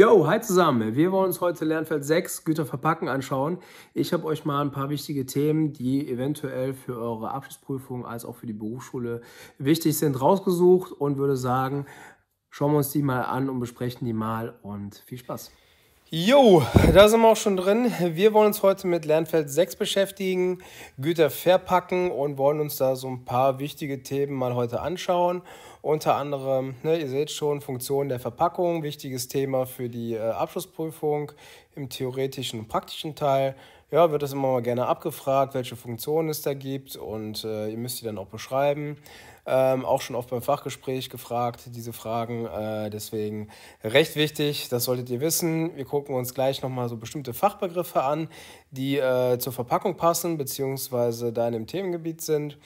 Yo, hi zusammen. Wir wollen uns heute Lernfeld 6 Güter verpacken anschauen. Ich habe euch mal ein paar wichtige Themen, die eventuell für eure Abschlussprüfung als auch für die Berufsschule wichtig sind, rausgesucht und würde sagen, schauen wir uns die mal an und besprechen die mal und viel Spaß. Jo, da sind wir auch schon drin. Wir wollen uns heute mit Lernfeld 6 beschäftigen, Güter verpacken und wollen uns da so ein paar wichtige Themen mal heute anschauen. Unter anderem, ne, ihr seht schon, Funktion der Verpackung, wichtiges Thema für die äh, Abschlussprüfung im theoretischen und praktischen Teil. Ja, wird das immer mal gerne abgefragt, welche Funktionen es da gibt und äh, ihr müsst die dann auch beschreiben. Ähm, auch schon oft beim Fachgespräch gefragt, diese Fragen. Äh, deswegen recht wichtig, das solltet ihr wissen. Wir gucken uns gleich nochmal so bestimmte Fachbegriffe an, die äh, zur Verpackung passen, beziehungsweise da in dem Themengebiet sind.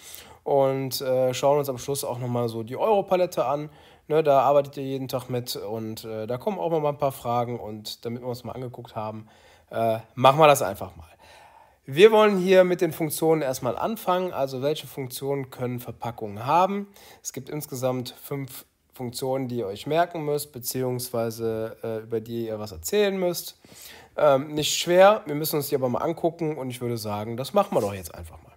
Und äh, schauen uns am Schluss auch nochmal so die Europalette an. Ne, da arbeitet ihr jeden Tag mit und äh, da kommen auch mal ein paar Fragen. Und damit wir uns mal angeguckt haben, äh, machen wir das einfach mal. Wir wollen hier mit den Funktionen erstmal anfangen, also welche Funktionen können Verpackungen haben. Es gibt insgesamt fünf Funktionen, die ihr euch merken müsst, beziehungsweise äh, über die ihr was erzählen müsst. Ähm, nicht schwer, wir müssen uns die aber mal angucken und ich würde sagen, das machen wir doch jetzt einfach mal.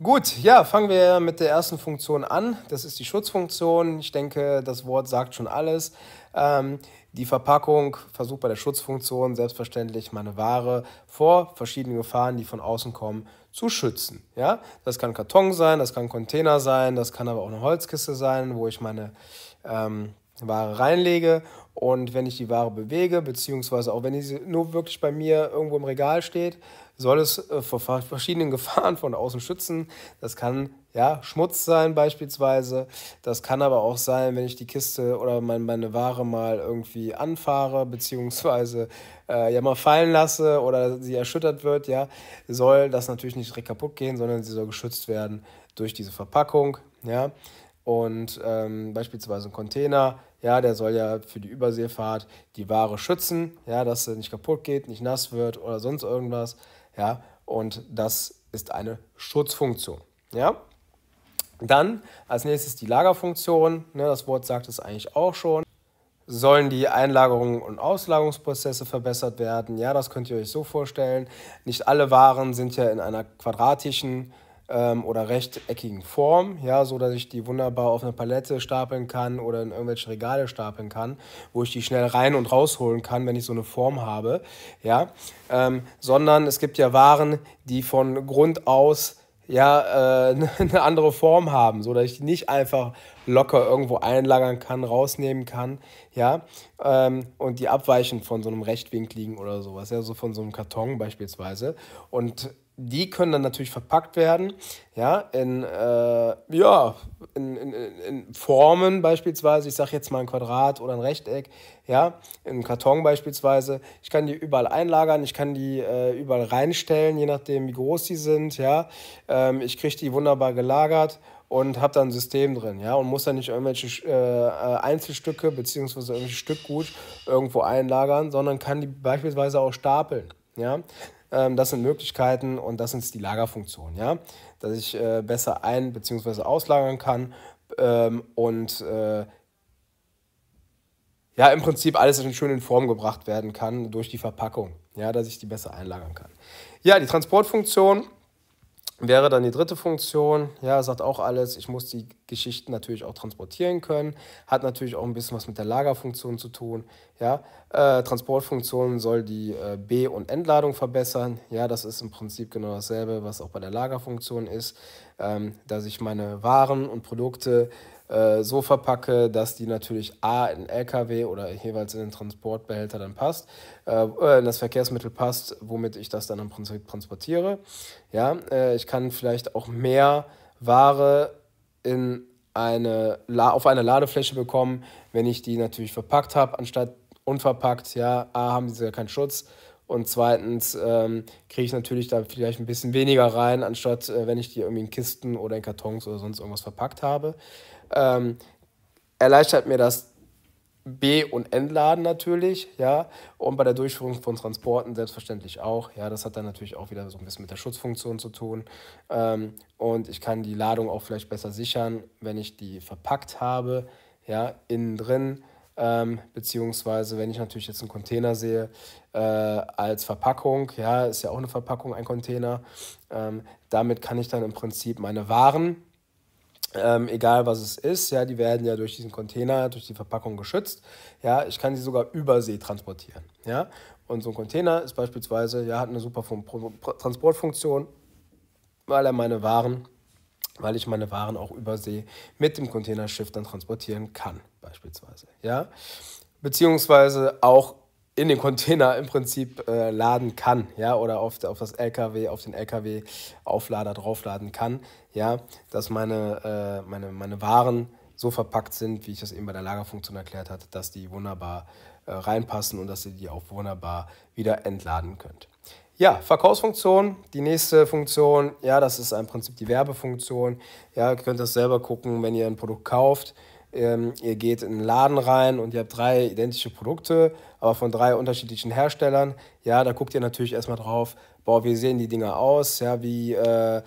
Gut, ja, fangen wir mit der ersten Funktion an. Das ist die Schutzfunktion. Ich denke, das Wort sagt schon alles. Ähm, die Verpackung versucht bei der Schutzfunktion selbstverständlich meine Ware vor verschiedenen Gefahren, die von außen kommen, zu schützen. Ja? Das kann Karton sein, das kann Container sein, das kann aber auch eine Holzkiste sein, wo ich meine ähm, Ware reinlege. Und wenn ich die Ware bewege, beziehungsweise auch wenn sie nur wirklich bei mir irgendwo im Regal steht, soll es äh, vor verschiedenen Gefahren von außen schützen. Das kann ja Schmutz sein beispielsweise. Das kann aber auch sein, wenn ich die Kiste oder mein, meine Ware mal irgendwie anfahre beziehungsweise äh, ja mal fallen lasse oder sie erschüttert wird. Ja, soll das natürlich nicht direkt kaputt gehen, sondern sie soll geschützt werden durch diese Verpackung. Ja. Und ähm, beispielsweise ein Container, ja, der soll ja für die Überseefahrt die Ware schützen, ja, dass sie nicht kaputt geht, nicht nass wird oder sonst irgendwas. Ja? Und das ist eine Schutzfunktion. Ja? Dann als nächstes die Lagerfunktion. Ne, das Wort sagt es eigentlich auch schon. Sollen die Einlagerungen und Auslagerungsprozesse verbessert werden? Ja, das könnt ihr euch so vorstellen. Nicht alle Waren sind ja in einer quadratischen ähm, oder rechteckigen Form, ja, so dass ich die wunderbar auf eine Palette stapeln kann oder in irgendwelche Regale stapeln kann, wo ich die schnell rein und rausholen kann, wenn ich so eine Form habe, ja, ähm, sondern es gibt ja Waren, die von Grund aus ja, äh, eine andere Form haben, so dass ich nicht einfach locker irgendwo einlagern kann, rausnehmen kann, ja, ähm, und die abweichen von so einem rechtwinkligen oder sowas, ja, so von so einem Karton beispielsweise. Und die können dann natürlich verpackt werden, ja, in, äh, ja, in, in, in Formen beispielsweise, ich sage jetzt mal ein Quadrat oder ein Rechteck, ja, in einen Karton beispielsweise. Ich kann die überall einlagern, ich kann die äh, überall reinstellen, je nachdem, wie groß die sind, ja. Ähm, ich kriege die wunderbar gelagert und habe dann ein System drin, ja, und muss dann nicht irgendwelche äh, äh, Einzelstücke beziehungsweise irgendwelche Stückgut irgendwo einlagern, sondern kann die beispielsweise auch stapeln, ja. Ähm, das sind Möglichkeiten und das sind die Lagerfunktionen, ja, dass ich äh, besser ein- bzw. auslagern kann ähm, und äh, ja, im Prinzip alles schön in Form gebracht werden kann durch die Verpackung, ja, dass ich die besser einlagern kann. Ja, die Transportfunktion wäre dann die dritte Funktion. Ja, sagt auch alles, ich muss die Geschichten natürlich auch transportieren können. Hat natürlich auch ein bisschen was mit der Lagerfunktion zu tun. Ja, äh, Transportfunktion soll die äh, B- und Entladung verbessern. Ja, das ist im Prinzip genau dasselbe, was auch bei der Lagerfunktion ist, ähm, dass ich meine Waren und Produkte äh, so verpacke, dass die natürlich A in LKW oder jeweils in den Transportbehälter dann passt, äh, äh, in das Verkehrsmittel passt, womit ich das dann im Prinzip transportiere. Ja, äh, ich kann vielleicht auch mehr Ware in eine, La auf eine Ladefläche bekommen, wenn ich die natürlich verpackt habe, anstatt unverpackt. Ja, A, haben sie ja keinen Schutz. Und zweitens ähm, kriege ich natürlich da vielleicht ein bisschen weniger rein, anstatt äh, wenn ich die irgendwie in Kisten oder in Kartons oder sonst irgendwas verpackt habe. Ähm, erleichtert mir das B- und Entladen natürlich, ja, und bei der Durchführung von Transporten selbstverständlich auch, ja, das hat dann natürlich auch wieder so ein bisschen mit der Schutzfunktion zu tun ähm, und ich kann die Ladung auch vielleicht besser sichern, wenn ich die verpackt habe, ja, innen drin, ähm, beziehungsweise wenn ich natürlich jetzt einen Container sehe äh, als Verpackung, ja, ist ja auch eine Verpackung, ein Container, ähm, damit kann ich dann im Prinzip meine Waren ähm, egal was es ist, ja, die werden ja durch diesen Container, durch die Verpackung geschützt. Ja, ich kann sie sogar über See transportieren. Ja, und so ein Container ist beispielsweise, ja, hat eine super Transportfunktion, weil er meine Waren, weil ich meine Waren auch über See mit dem Containerschiff dann transportieren kann, beispielsweise. Ja, beziehungsweise auch in den Container im Prinzip äh, laden kann, ja, oder auf, auf das LKW, auf den LKW-Auflader draufladen kann, ja, dass meine, äh, meine, meine Waren so verpackt sind, wie ich das eben bei der Lagerfunktion erklärt hatte, dass die wunderbar äh, reinpassen und dass ihr die auch wunderbar wieder entladen könnt. Ja, Verkaufsfunktion, die nächste Funktion, ja, das ist im Prinzip die Werbefunktion. Ja, ihr könnt das selber gucken, wenn ihr ein Produkt kauft ähm, ihr geht in einen Laden rein und ihr habt drei identische Produkte, aber von drei unterschiedlichen Herstellern. Ja, da guckt ihr natürlich erstmal drauf, boah, wie sehen die Dinger aus, ja, wie, äh,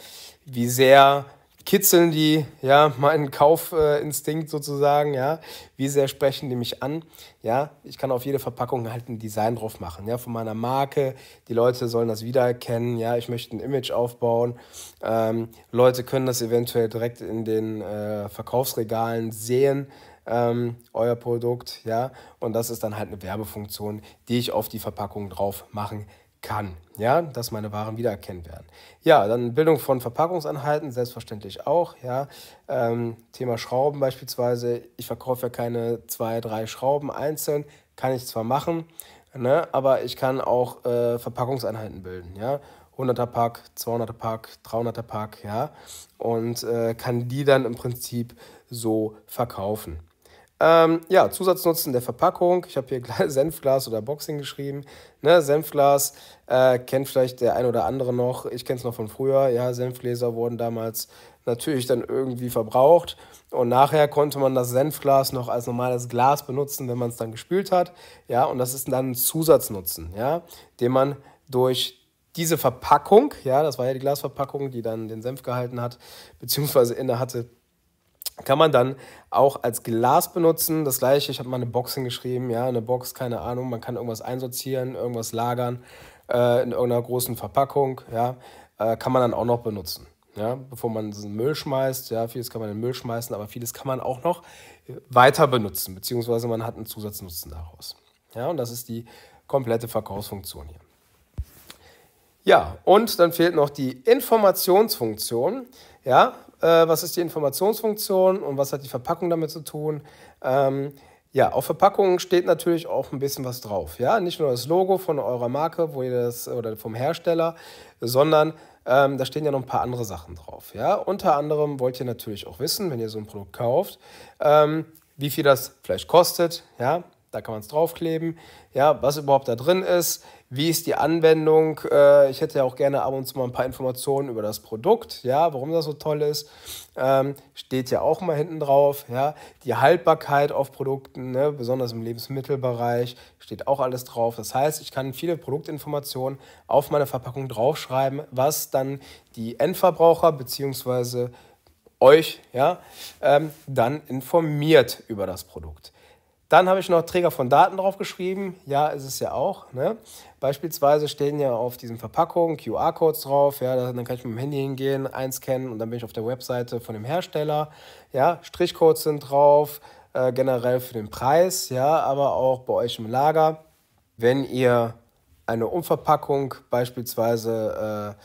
wie sehr kitzeln die ja meinen Kaufinstinkt sozusagen, ja, wie sehr sprechen die mich an, ja, ich kann auf jede Verpackung halt ein Design drauf machen, ja, von meiner Marke, die Leute sollen das wiedererkennen, ja, ich möchte ein Image aufbauen, ähm, Leute können das eventuell direkt in den äh, Verkaufsregalen sehen, ähm, euer Produkt, ja, und das ist dann halt eine Werbefunktion, die ich auf die Verpackung drauf machen kann kann, ja, dass meine Waren wiedererkennt werden. Ja, dann Bildung von Verpackungseinheiten, selbstverständlich auch, ja. Ähm, Thema Schrauben beispielsweise, ich verkaufe ja keine zwei, drei Schrauben einzeln, kann ich zwar machen, ne, aber ich kann auch äh, Verpackungseinheiten bilden, ja. 100er Pack, 200er Pack, 300er Pack, ja, und äh, kann die dann im Prinzip so verkaufen. Ähm, ja, Zusatznutzen der Verpackung. Ich habe hier Senfglas oder Boxing geschrieben. Ne, Senfglas äh, kennt vielleicht der ein oder andere noch. Ich kenne es noch von früher. Ja, Senfgläser wurden damals natürlich dann irgendwie verbraucht. Und nachher konnte man das Senfglas noch als normales Glas benutzen, wenn man es dann gespült hat. Ja, und das ist dann ein Zusatznutzen, ja, den man durch diese Verpackung, ja, das war ja die Glasverpackung, die dann den Senf gehalten hat, beziehungsweise inne hatte, kann man dann auch als Glas benutzen. Das gleiche, ich habe mal eine Box hingeschrieben, ja, eine Box, keine Ahnung, man kann irgendwas einsortieren, irgendwas lagern äh, in irgendeiner großen Verpackung, ja, äh, kann man dann auch noch benutzen. Ja, bevor man den Müll schmeißt, ja, vieles kann man in den Müll schmeißen, aber vieles kann man auch noch weiter benutzen, beziehungsweise man hat einen Zusatznutzen daraus. Ja, und das ist die komplette Verkaufsfunktion hier. Ja, und dann fehlt noch die Informationsfunktion. Ja, äh, was ist die Informationsfunktion und was hat die Verpackung damit zu tun. Ähm, ja, auf Verpackungen steht natürlich auch ein bisschen was drauf. Ja? Nicht nur das Logo von eurer Marke wo ihr das, oder vom Hersteller, sondern ähm, da stehen ja noch ein paar andere Sachen drauf. Ja? Unter anderem wollt ihr natürlich auch wissen, wenn ihr so ein Produkt kauft, ähm, wie viel das vielleicht kostet. Ja? da kann man es draufkleben, ja, was überhaupt da drin ist, wie ist die Anwendung. Äh, ich hätte ja auch gerne ab und zu mal ein paar Informationen über das Produkt, ja, warum das so toll ist. Ähm, steht ja auch mal hinten drauf, ja, die Haltbarkeit auf Produkten, ne, besonders im Lebensmittelbereich, steht auch alles drauf. Das heißt, ich kann viele Produktinformationen auf meine Verpackung draufschreiben, was dann die Endverbraucher bzw. euch ja, ähm, dann informiert über das Produkt. Dann habe ich noch Träger von Daten drauf geschrieben. Ja, ist es ja auch. Ne? Beispielsweise stehen ja auf diesen Verpackungen QR-Codes drauf. Ja, dann kann ich mit dem Handy hingehen, einscannen und dann bin ich auf der Webseite von dem Hersteller. Ja, Strichcodes sind drauf, äh, generell für den Preis, ja, aber auch bei euch im Lager. Wenn ihr eine Umverpackung beispielsweise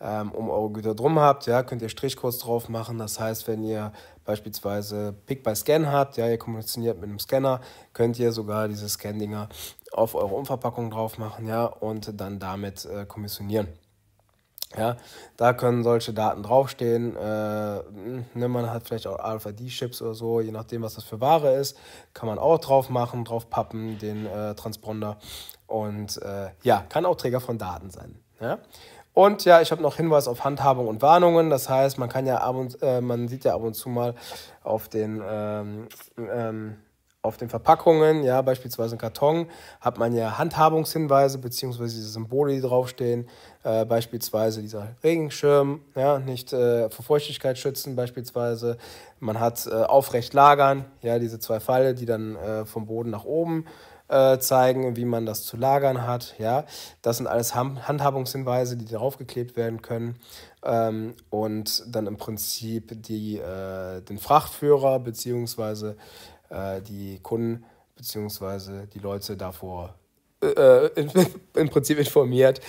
äh, ähm, um eure Güter drum habt, ja, könnt ihr Strichcodes drauf machen. Das heißt, wenn ihr beispielsweise Pick by Scan habt, ja, ihr kommuniziert mit einem Scanner, könnt ihr sogar diese Scan-Dinger auf eure Umverpackung drauf machen, ja, und dann damit äh, kommissionieren. Ja, da können solche Daten draufstehen. Äh, ne, man hat vielleicht auch RFID-Chips oder so, je nachdem, was das für Ware ist, kann man auch drauf machen, drauf pappen, den äh, Transponder. Und äh, ja, kann auch Träger von Daten sein. Ja? Und ja, ich habe noch Hinweis auf Handhabung und Warnungen. Das heißt, man kann ja ab und äh, man sieht ja ab und zu mal auf den ähm, ähm, auf den Verpackungen, ja, beispielsweise ein Karton, hat man ja Handhabungshinweise beziehungsweise diese Symbole, die draufstehen, äh, beispielsweise dieser Regenschirm, ja, nicht äh, vor Feuchtigkeit schützen, beispielsweise. Man hat äh, aufrecht lagern, ja, diese zwei Pfeile, die dann äh, vom Boden nach oben äh, zeigen, wie man das zu lagern hat. Ja? Das sind alles Handhabungshinweise, die draufgeklebt werden können ähm, und dann im Prinzip die, äh, den Frachtführer bzw. Äh, die Kunden bzw. die Leute davor äh, äh, im Prinzip informiert,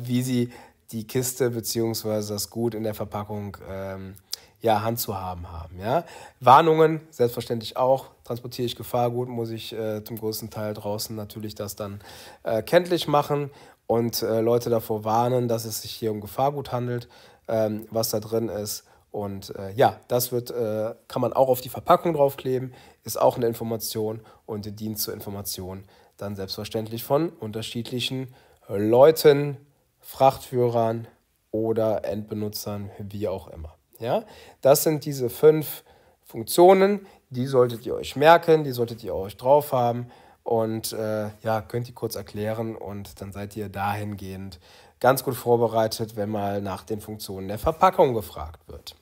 wie sie die Kiste bzw. das Gut in der Verpackung ähm, ja, zu haben. Ja? Warnungen, selbstverständlich auch. Transportiere ich Gefahrgut, muss ich äh, zum größten Teil draußen natürlich das dann äh, kenntlich machen und äh, Leute davor warnen, dass es sich hier um Gefahrgut handelt, ähm, was da drin ist. Und äh, ja, das wird, äh, kann man auch auf die Verpackung draufkleben, ist auch eine Information und die dient zur Information dann selbstverständlich von unterschiedlichen Leuten, Frachtführern oder Endbenutzern, wie auch immer. Ja? Das sind diese fünf Funktionen, die solltet ihr euch merken, die solltet ihr euch drauf haben und äh, ja, könnt ihr kurz erklären und dann seid ihr dahingehend ganz gut vorbereitet, wenn mal nach den Funktionen der Verpackung gefragt wird.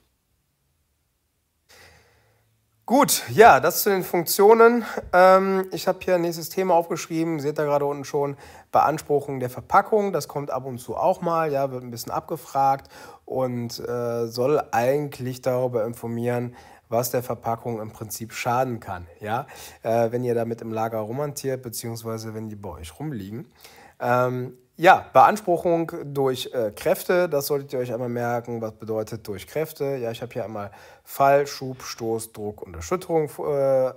Gut, ja, das zu den Funktionen. Ähm, ich habe hier ein nächstes Thema aufgeschrieben, seht ihr gerade unten schon, Beanspruchung der Verpackung. Das kommt ab und zu auch mal, ja, wird ein bisschen abgefragt und äh, soll eigentlich darüber informieren, was der Verpackung im Prinzip schaden kann, ja, äh, wenn ihr damit im Lager rumhantiert, beziehungsweise wenn die bei euch rumliegen. Ähm, ja, Beanspruchung durch äh, Kräfte, das solltet ihr euch einmal merken. Was bedeutet durch Kräfte? Ja, ich habe hier einmal Fall, Schub, Stoß, Druck und Erschütterung äh,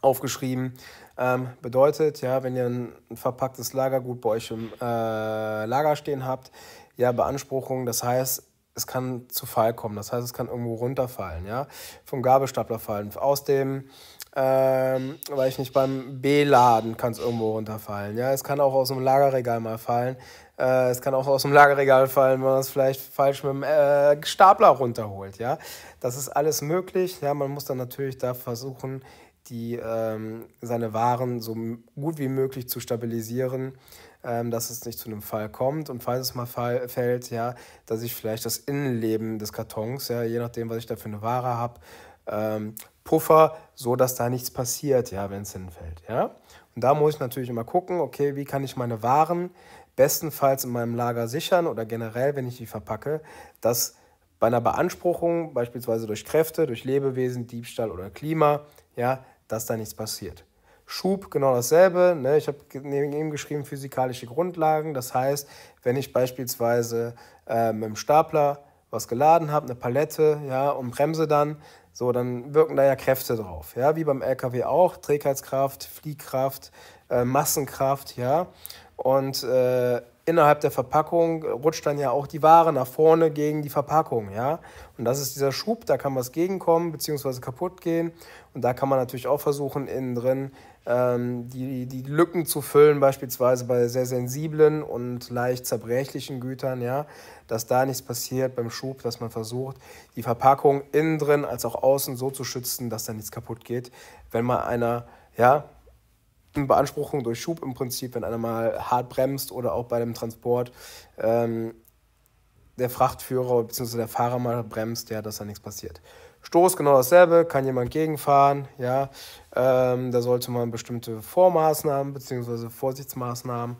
aufgeschrieben. Ähm, bedeutet, ja, wenn ihr ein verpacktes Lagergut bei euch im äh, Lager stehen habt, ja, Beanspruchung, das heißt, es kann zu Fall kommen, das heißt, es kann irgendwo runterfallen, ja, vom Gabelstapler fallen, aus dem ähm, weil ich nicht beim B-Laden kann es irgendwo runterfallen. Ja, es kann auch aus dem Lagerregal mal fallen. Äh, es kann auch aus dem Lagerregal fallen, wenn man es vielleicht falsch mit dem äh, Stapler runterholt. Ja, das ist alles möglich. Ja, man muss dann natürlich da versuchen, die ähm, seine Waren so gut wie möglich zu stabilisieren, ähm, dass es nicht zu einem Fall kommt und falls es mal fall, fällt, ja, dass ich vielleicht das Innenleben des Kartons, ja, je nachdem, was ich da für eine Ware habe, ähm, Puffer, so dass da nichts passiert, ja, wenn es hinfällt, ja. Und da muss ich natürlich immer gucken, okay, wie kann ich meine Waren bestenfalls in meinem Lager sichern oder generell, wenn ich die verpacke, dass bei einer Beanspruchung, beispielsweise durch Kräfte, durch Lebewesen, Diebstahl oder Klima, ja, dass da nichts passiert. Schub genau dasselbe. Ne? Ich habe neben ihm geschrieben physikalische Grundlagen. Das heißt, wenn ich beispielsweise äh, mit dem Stapler was geladen habe, eine Palette, ja, und bremse dann, so, dann wirken da ja Kräfte drauf, ja, wie beim LKW auch, Trägheitskraft, Fliehkraft, äh, Massenkraft, ja. Und äh, innerhalb der Verpackung rutscht dann ja auch die Ware nach vorne gegen die Verpackung, ja. Und das ist dieser Schub, da kann was gegenkommen, beziehungsweise kaputt gehen. Und da kann man natürlich auch versuchen, innen drin ähm, die, die Lücken zu füllen, beispielsweise bei sehr sensiblen und leicht zerbrechlichen Gütern, ja, dass da nichts passiert beim Schub, dass man versucht, die Verpackung innen drin als auch außen so zu schützen, dass da nichts kaputt geht, wenn mal einer, ja, eine Beanspruchung durch Schub im Prinzip, wenn einer mal hart bremst oder auch bei dem Transport ähm, der Frachtführer bzw. der Fahrer mal bremst, ja, dass da nichts passiert. Stoß genau dasselbe, kann jemand gegenfahren, ja, ähm, da sollte man bestimmte Vormaßnahmen bzw. Vorsichtsmaßnahmen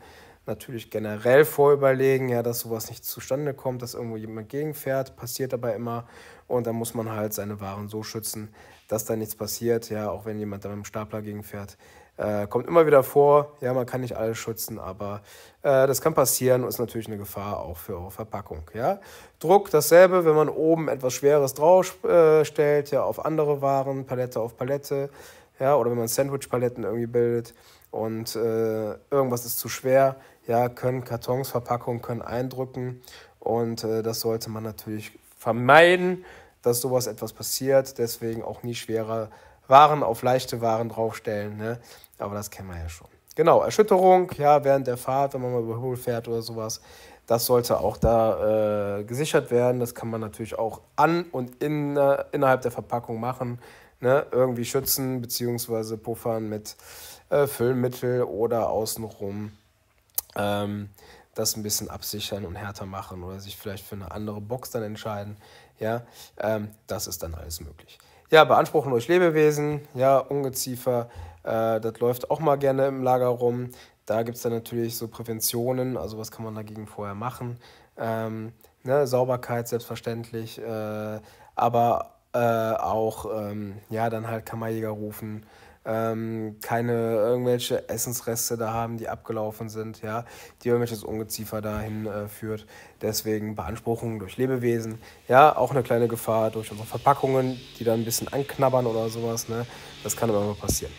natürlich generell vorüberlegen, ja, dass sowas nicht zustande kommt, dass irgendwo jemand gegenfährt, passiert aber immer und dann muss man halt seine Waren so schützen, dass da nichts passiert, ja, auch wenn jemand da mit dem Stapler gegenfährt. Äh, kommt immer wieder vor, ja, man kann nicht alles schützen, aber äh, das kann passieren und ist natürlich eine Gefahr auch für eure Verpackung, ja. Druck dasselbe, wenn man oben etwas Schweres draufstellt, äh, ja, auf andere Waren, Palette auf Palette, ja, oder wenn man Sandwich-Paletten irgendwie bildet und äh, irgendwas ist zu schwer, ja, können Kartons, Verpackungen können eindrücken und äh, das sollte man natürlich vermeiden, dass sowas etwas passiert, deswegen auch nie schwere Waren auf leichte Waren draufstellen, ne? aber das kennen wir ja schon. Genau, Erschütterung, ja, während der Fahrt, wenn man mal überholt fährt oder sowas, das sollte auch da äh, gesichert werden. Das kann man natürlich auch an und in, äh, innerhalb der Verpackung machen ne, irgendwie schützen bzw. puffern mit äh, Füllmittel oder außenrum ähm, das ein bisschen absichern und härter machen oder sich vielleicht für eine andere Box dann entscheiden. Ja, ähm, das ist dann alles möglich. Ja, beanspruchen durch Lebewesen, ja, Ungeziefer, äh, das läuft auch mal gerne im Lager rum. Da gibt es dann natürlich so Präventionen, also was kann man dagegen vorher machen. Ähm, ne, Sauberkeit selbstverständlich, äh, aber äh, auch, ähm, ja, dann halt Kammerjäger rufen. Ähm, keine irgendwelche Essensreste da haben, die abgelaufen sind, ja, die irgendwelches Ungeziefer dahin äh, führt. Deswegen Beanspruchungen durch Lebewesen, ja, auch eine kleine Gefahr durch unsere Verpackungen, die dann ein bisschen anknabbern oder sowas, ne, das kann aber immer passieren.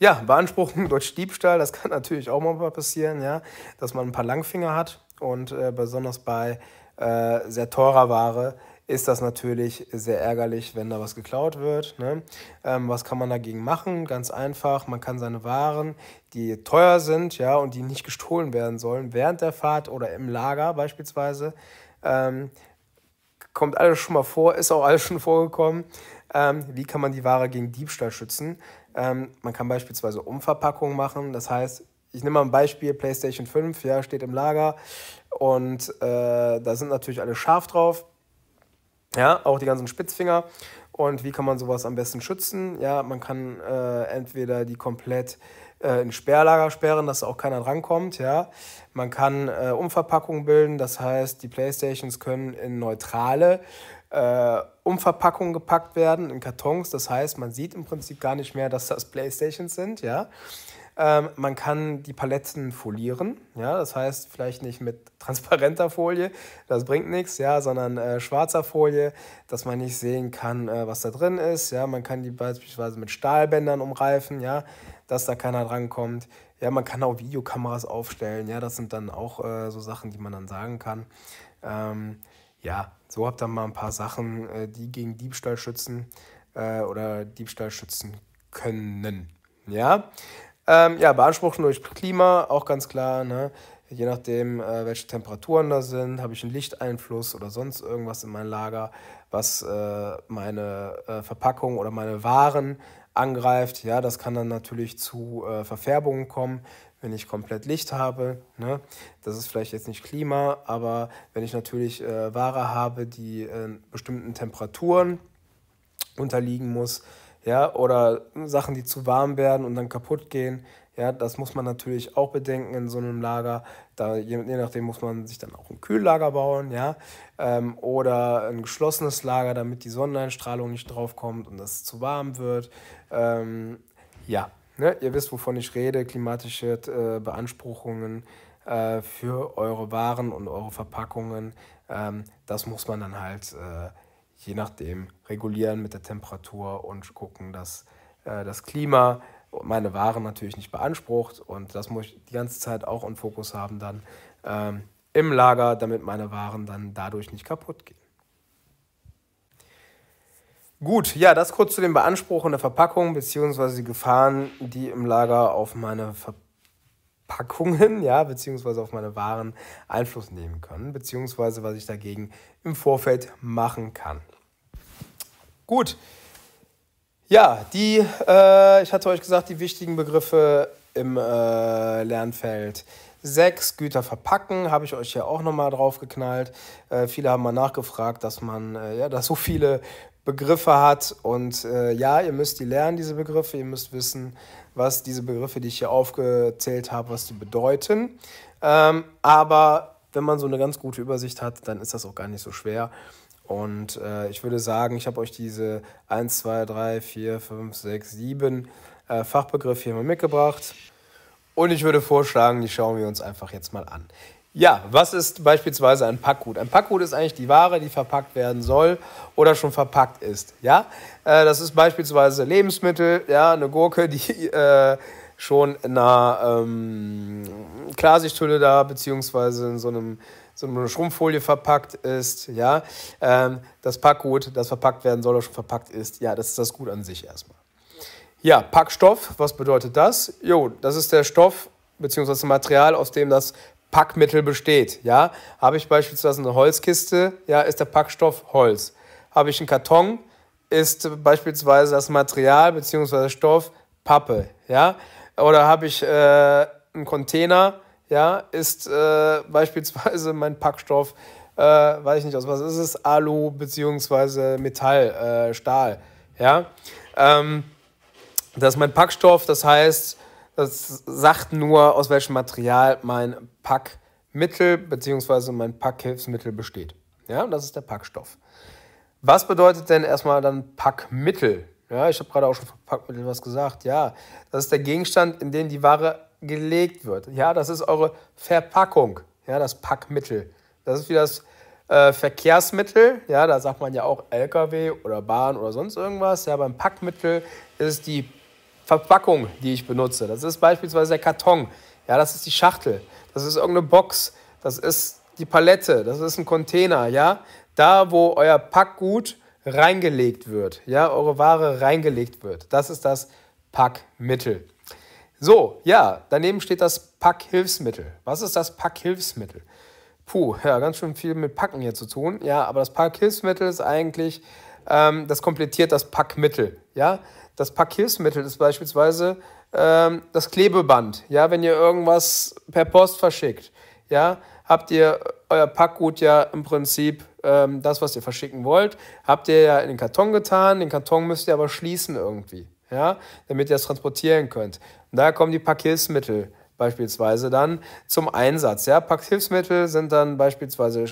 Ja, Beanspruchung durch Diebstahl, das kann natürlich auch mal passieren, ja, dass man ein paar Langfinger hat und äh, besonders bei äh, sehr teurer Ware ist das natürlich sehr ärgerlich, wenn da was geklaut wird. Ne? Ähm, was kann man dagegen machen? Ganz einfach, man kann seine Waren, die teuer sind ja, und die nicht gestohlen werden sollen, während der Fahrt oder im Lager beispielsweise, ähm, kommt alles schon mal vor, ist auch alles schon vorgekommen. Ähm, wie kann man die Ware gegen Diebstahl schützen? Ähm, man kann beispielsweise Umverpackungen machen, das heißt, ich nehme mal ein Beispiel, PlayStation 5, ja, steht im Lager und äh, da sind natürlich alle scharf drauf. Ja, auch die ganzen Spitzfinger. Und wie kann man sowas am besten schützen? Ja, man kann äh, entweder die komplett äh, in Sperrlager sperren, dass auch keiner drankommt. Ja, man kann äh, Umverpackungen bilden, das heißt, die Playstations können in neutrale äh, Umverpackungen gepackt werden, in Kartons. Das heißt, man sieht im Prinzip gar nicht mehr, dass das Playstations sind. Ja, ähm, man kann die Paletten folieren, ja, das heißt vielleicht nicht mit transparenter Folie, das bringt nichts, ja, sondern äh, schwarzer Folie, dass man nicht sehen kann, äh, was da drin ist, ja, man kann die beispielsweise mit Stahlbändern umreifen, ja, dass da keiner drankommt, ja, man kann auch Videokameras aufstellen, ja, das sind dann auch äh, so Sachen, die man dann sagen kann, ähm, ja, so habt ihr mal ein paar Sachen, äh, die gegen Diebstahl schützen äh, oder Diebstahl schützen können. Ja, ähm, ja, Beanspruchung durch Klima, auch ganz klar. Ne? Je nachdem, äh, welche Temperaturen da sind, habe ich einen Lichteinfluss oder sonst irgendwas in mein Lager, was äh, meine äh, Verpackung oder meine Waren angreift. Ja, das kann dann natürlich zu äh, Verfärbungen kommen, wenn ich komplett Licht habe. Ne? Das ist vielleicht jetzt nicht Klima, aber wenn ich natürlich äh, Ware habe, die äh, bestimmten Temperaturen unterliegen muss, ja, oder Sachen, die zu warm werden und dann kaputt gehen. Ja, das muss man natürlich auch bedenken in so einem Lager. Da, je, je nachdem muss man sich dann auch ein Kühllager bauen, ja, ähm, oder ein geschlossenes Lager, damit die Sonneneinstrahlung nicht draufkommt und es zu warm wird. Ähm, ja, ne, ihr wisst, wovon ich rede, klimatische äh, Beanspruchungen äh, für eure Waren und eure Verpackungen. Ähm, das muss man dann halt äh, je nachdem regulieren mit der Temperatur und gucken, dass äh, das Klima meine Waren natürlich nicht beansprucht. Und das muss ich die ganze Zeit auch im Fokus haben dann ähm, im Lager, damit meine Waren dann dadurch nicht kaputt gehen. Gut, ja, das kurz zu den Beanspruchungen der Verpackung bzw. die Gefahren, die im Lager auf meine Verpackung Verpackungen, ja, beziehungsweise auf meine Waren Einfluss nehmen können, beziehungsweise was ich dagegen im Vorfeld machen kann. Gut. Ja, die, äh, ich hatte euch gesagt, die wichtigen Begriffe im äh, Lernfeld 6, Güter verpacken, habe ich euch ja auch nochmal drauf geknallt. Äh, viele haben mal nachgefragt, dass man, äh, ja, dass so viele Begriffe hat. Und äh, ja, ihr müsst die lernen, diese Begriffe. Ihr müsst wissen, was diese Begriffe, die ich hier aufgezählt habe, was die bedeuten. Ähm, aber wenn man so eine ganz gute Übersicht hat, dann ist das auch gar nicht so schwer. Und äh, ich würde sagen, ich habe euch diese 1, 2, 3, 4, 5, 6, 7 äh, Fachbegriffe hier mal mitgebracht. Und ich würde vorschlagen, die schauen wir uns einfach jetzt mal an. Ja, was ist beispielsweise ein Packgut? Ein Packgut ist eigentlich die Ware, die verpackt werden soll oder schon verpackt ist. Ja, äh, das ist beispielsweise Lebensmittel, ja, eine Gurke, die äh, schon in einer ähm, Klarsichthülle da beziehungsweise in so einem so eine Schrumpffolie verpackt ist, ja, ähm, das Packgut, das verpackt werden soll oder schon verpackt ist, ja, das ist das Gut an sich erstmal. Ja, Packstoff, was bedeutet das? Jo, das ist der Stoff, beziehungsweise Material, aus dem das Packmittel besteht. Ja, habe ich beispielsweise eine Holzkiste, ja, ist der Packstoff Holz. Habe ich einen Karton, ist beispielsweise das Material bzw. Stoff Pappe. Ja, oder habe ich äh, einen Container, ja, ist äh, beispielsweise mein Packstoff, äh, weiß ich nicht aus was ist es, Alu bzw. Metall, äh, Stahl. Ja, ähm, das ist mein Packstoff, das heißt, das sagt nur, aus welchem Material mein Packmittel bzw. mein Packhilfsmittel besteht. Ja, und das ist der Packstoff. Was bedeutet denn erstmal dann Packmittel? Ja, ich habe gerade auch schon von Packmittel was gesagt. Ja, das ist der Gegenstand, in den die Ware gelegt wird. Ja, das ist eure Verpackung. Ja, das Packmittel. Das ist wie das äh, Verkehrsmittel. Ja, da sagt man ja auch LKW oder Bahn oder sonst irgendwas. Ja, beim Packmittel ist es die Verpackung, die ich benutze. Das ist beispielsweise der Karton. Ja, das ist die Schachtel. Das ist irgendeine Box. Das ist die Palette. Das ist ein Container. Ja, da, wo euer Packgut reingelegt wird. Ja, eure Ware reingelegt wird. Das ist das Packmittel. So, ja, daneben steht das Packhilfsmittel. Was ist das Packhilfsmittel? Puh, ja, ganz schön viel mit Packen hier zu tun. Ja, aber das Packhilfsmittel ist eigentlich, ähm, das komplettiert das Packmittel. Ja, das Pack ist beispielsweise ähm, das Klebeband. Ja, wenn ihr irgendwas per Post verschickt, ja, habt ihr euer Packgut ja im Prinzip ähm, das, was ihr verschicken wollt, habt ihr ja in den Karton getan. Den Karton müsst ihr aber schließen irgendwie, ja, damit ihr es transportieren könnt. Und daher kommen die Packhilfsmittel beispielsweise dann zum Einsatz. Ja, Packhilfsmittel sind dann beispielsweise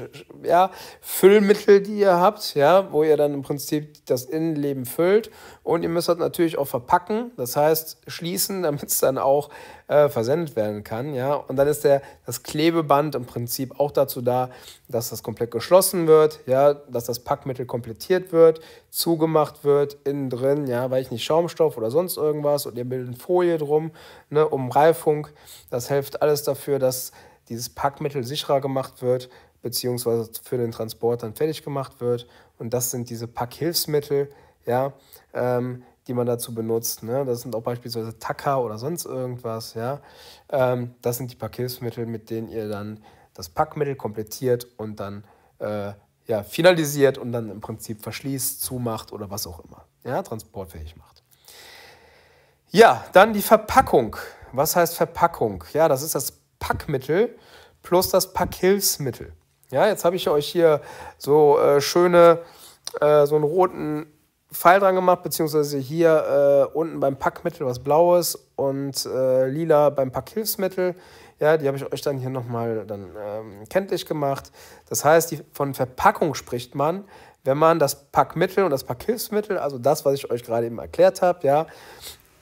ja, Füllmittel, die ihr habt, ja, wo ihr dann im Prinzip das Innenleben füllt und ihr müsst das natürlich auch verpacken, das heißt schließen, damit es dann auch äh, versendet werden kann. Ja? Und dann ist der, das Klebeband im Prinzip auch dazu da, dass das komplett geschlossen wird, ja? dass das Packmittel komplettiert wird, zugemacht wird, innen drin, ja? weil ich nicht Schaumstoff oder sonst irgendwas und ihr bildet Folie drum, ne? Reifung. Das hilft alles dafür, dass dieses Packmittel sicherer gemacht wird, beziehungsweise für den Transport dann fertig gemacht wird. Und das sind diese Packhilfsmittel, ja, ähm, die man dazu benutzt. Ne? Das sind auch beispielsweise Taka oder sonst irgendwas. Ja? Ähm, das sind die paar mit denen ihr dann das Packmittel komplettiert und dann äh, ja, finalisiert und dann im Prinzip verschließt, zumacht oder was auch immer. Ja? Transportfähig macht. Ja, dann die Verpackung. Was heißt Verpackung? Ja, das ist das Packmittel plus das Packhilfsmittel. Ja, jetzt habe ich euch hier so äh, schöne, äh, so einen roten Pfeil dran gemacht, beziehungsweise hier äh, unten beim Packmittel was Blaues und äh, lila beim Packhilfsmittel. Ja, die habe ich euch dann hier nochmal dann, ähm, kenntlich gemacht. Das heißt, die, von Verpackung spricht man, wenn man das Packmittel und das Packhilfsmittel, also das, was ich euch gerade eben erklärt habe, ja,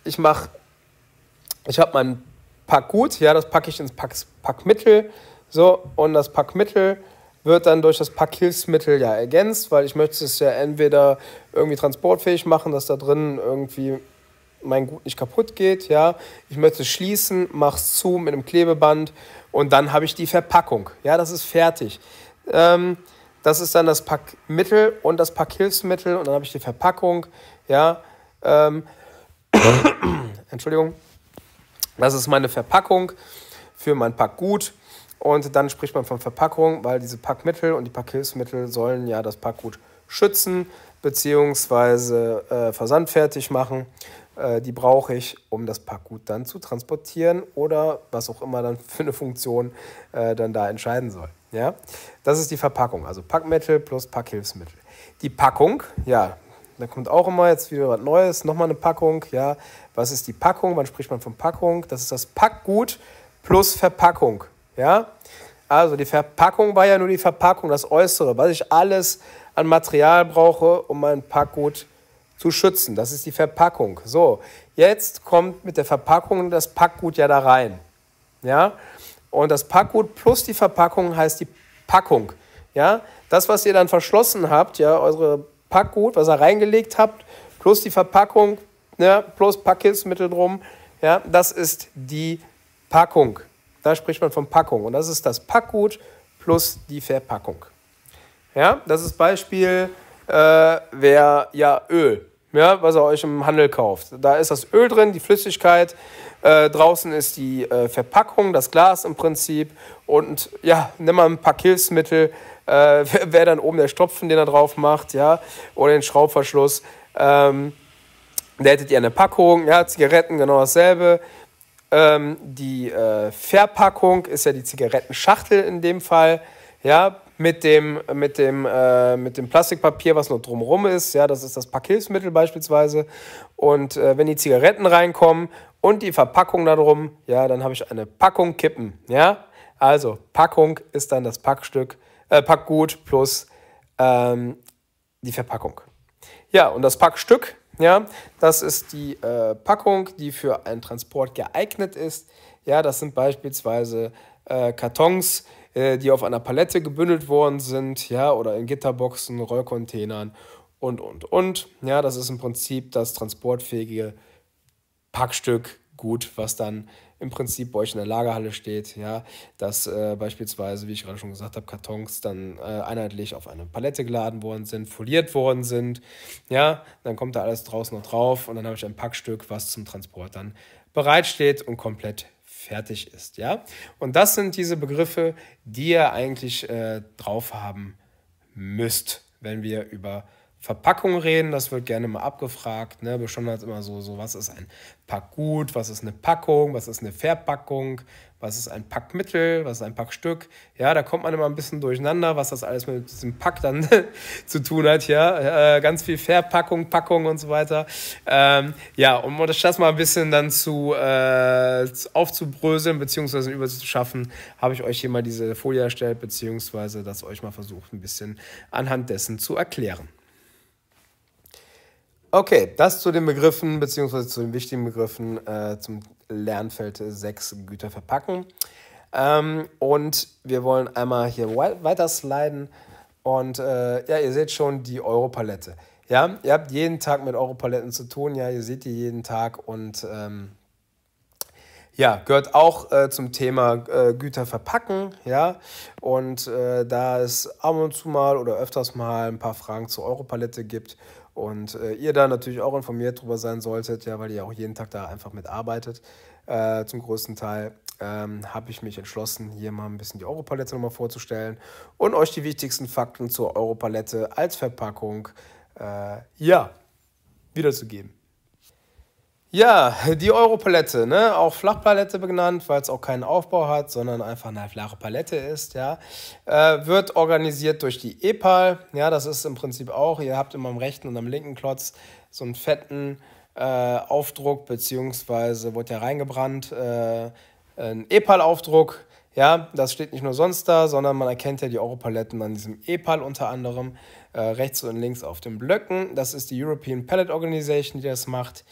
ich mache, ich habe mein Packgut, ja, das packe ich ins Pack, Packmittel, so, und das Packmittel wird dann durch das Packhilfsmittel ja ergänzt, weil ich möchte es ja entweder irgendwie transportfähig machen, dass da drin irgendwie mein Gut nicht kaputt geht, ja. Ich möchte es schließen, mach's zu mit einem Klebeband und dann habe ich die Verpackung. Ja, das ist fertig. Ähm, das ist dann das Packmittel und das Packhilfsmittel und dann habe ich die Verpackung, ja. Ähm, Entschuldigung. Das ist meine Verpackung für mein Packgut und dann spricht man von Verpackung, weil diese Packmittel und die Packhilfsmittel sollen ja das Packgut schützen beziehungsweise äh, versandfertig machen. Äh, die brauche ich, um das Packgut dann zu transportieren oder was auch immer dann für eine Funktion äh, dann da entscheiden soll. Ja? Das ist die Verpackung, also Packmittel plus Packhilfsmittel. Die Packung, ja, da kommt auch immer jetzt wieder was Neues, nochmal eine Packung. Ja, was ist die Packung? Wann spricht man von Packung? Das ist das Packgut plus Verpackung. Ja? Also die Verpackung war ja nur die Verpackung, das Äußere, was ich alles an Material brauche, um mein Packgut zu schützen. Das ist die Verpackung. So, jetzt kommt mit der Verpackung das Packgut ja da rein. Ja? Und das Packgut plus die Verpackung heißt die Packung. Ja? Das, was ihr dann verschlossen habt, ja, eure Packgut, was ihr reingelegt habt, plus die Verpackung, ne, plus Packhilfsmittel drum, ja, das ist die Packung. Da spricht man von Packung. Und das ist das Packgut plus die Verpackung. Ja, das ist Beispiel, äh, wer ja Öl, ja, was er euch im Handel kauft. Da ist das Öl drin, die Flüssigkeit, äh, draußen ist die äh, Verpackung, das Glas im Prinzip und ja, nimm mal ein paar Hilfsmittel, äh, wäre dann oben der Stopfen, den er drauf macht, ja, oder den Schraubverschluss. Ähm, da hättet ihr eine Packung, ja, Zigaretten, genau dasselbe. Ähm, die äh, Verpackung ist ja die Zigarettenschachtel in dem Fall, ja, mit dem, mit dem, äh, mit dem Plastikpapier, was nur drumherum ist, ja, das ist das Packhilfsmittel beispielsweise. Und äh, wenn die Zigaretten reinkommen und die Verpackung da drum, ja, dann habe ich eine Packung Kippen, ja. Also Packung ist dann das Packstück, äh, Packgut plus ähm, die Verpackung. Ja, und das Packstück ja, das ist die äh, Packung, die für einen Transport geeignet ist. Ja, das sind beispielsweise äh, Kartons, äh, die auf einer Palette gebündelt worden sind, ja, oder in Gitterboxen, Rollcontainern und, und, und. Ja, das ist im Prinzip das transportfähige Packstück gut, was dann im Prinzip bei euch in der Lagerhalle steht, ja, dass äh, beispielsweise, wie ich gerade schon gesagt habe, Kartons dann äh, einheitlich auf eine Palette geladen worden sind, foliert worden sind, ja, dann kommt da alles draußen noch drauf und dann habe ich ein Packstück, was zum Transport dann bereitsteht und komplett fertig ist, ja. Und das sind diese Begriffe, die ihr eigentlich äh, drauf haben müsst, wenn wir über Verpackung reden, das wird gerne mal abgefragt. Ne? Bestimmt hat immer so, so, was ist ein Packgut, was ist eine Packung, was ist eine Verpackung, was ist ein Packmittel, was ist ein Packstück. Ja, da kommt man immer ein bisschen durcheinander, was das alles mit diesem Pack dann zu tun hat. Ja, äh, ganz viel Verpackung, Packung und so weiter. Ähm, ja, um das mal ein bisschen dann zu äh, aufzubröseln bzw. überzuschaffen, habe ich euch hier mal diese Folie erstellt bzw. das euch mal versucht, ein bisschen anhand dessen zu erklären. Okay, das zu den Begriffen, beziehungsweise zu den wichtigen Begriffen äh, zum Lernfeld 6 Güter verpacken. Ähm, und wir wollen einmal hier weiter sliden. Und äh, ja, ihr seht schon die Europalette. Ja, ihr habt jeden Tag mit Europaletten zu tun. Ja, ihr seht die jeden Tag. Und ähm, ja, gehört auch äh, zum Thema äh, Güter verpacken. Ja, und äh, da es ab und zu mal oder öfters mal ein paar Fragen zur Europalette gibt und äh, ihr da natürlich auch informiert drüber sein solltet, ja, weil ihr auch jeden Tag da einfach mitarbeitet, äh, zum größten Teil, ähm, habe ich mich entschlossen, hier mal ein bisschen die Europalette nochmal vorzustellen und euch die wichtigsten Fakten zur Europalette als Verpackung, äh, ja, wiederzugeben. Ja, die Euro-Palette, ne? auch Flachpalette benannt, weil es auch keinen Aufbau hat, sondern einfach eine flache Palette ist, ja, äh, wird organisiert durch die EPAL. Ja, das ist im Prinzip auch, ihr habt immer am rechten und am linken Klotz so einen fetten äh, Aufdruck, beziehungsweise wurde ja reingebrannt, äh, ein EPAL-Aufdruck. Ja, das steht nicht nur sonst da, sondern man erkennt ja die Europaletten an diesem EPAL unter anderem, äh, rechts und links auf den Blöcken. Das ist die European Palette Organization, die das macht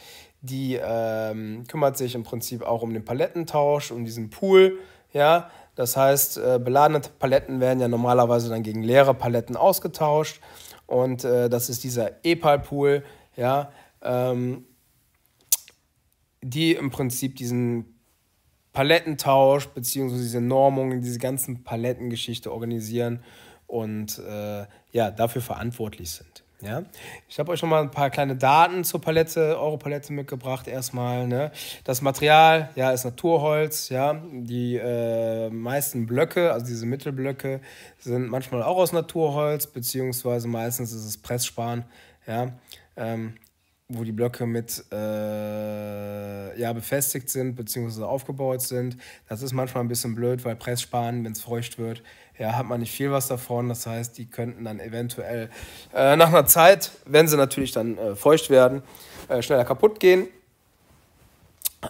die ähm, kümmert sich im Prinzip auch um den Palettentausch, um diesen Pool. Ja, das heißt, äh, beladene Paletten werden ja normalerweise dann gegen leere Paletten ausgetauscht. Und äh, das ist dieser EPAL-Pool, ja, ähm, die im Prinzip diesen Palettentausch bzw. diese Normung, diese ganzen Palettengeschichte organisieren und äh, ja, dafür verantwortlich sind. Ja, ich habe euch schon mal ein paar kleine Daten zur Palette, eure Palette mitgebracht. Erstmal, ne? das Material, ja, ist Naturholz. Ja, die äh, meisten Blöcke, also diese Mittelblöcke, sind manchmal auch aus Naturholz beziehungsweise meistens ist es Pressspan. Ja, ähm, wo die Blöcke mit äh, ja, befestigt sind beziehungsweise aufgebaut sind. Das ist manchmal ein bisschen blöd, weil Pressspan, wenn es feucht wird, ja, hat man nicht viel was davon. Das heißt, die könnten dann eventuell äh, nach einer Zeit, wenn sie natürlich dann äh, feucht werden, äh, schneller kaputt gehen.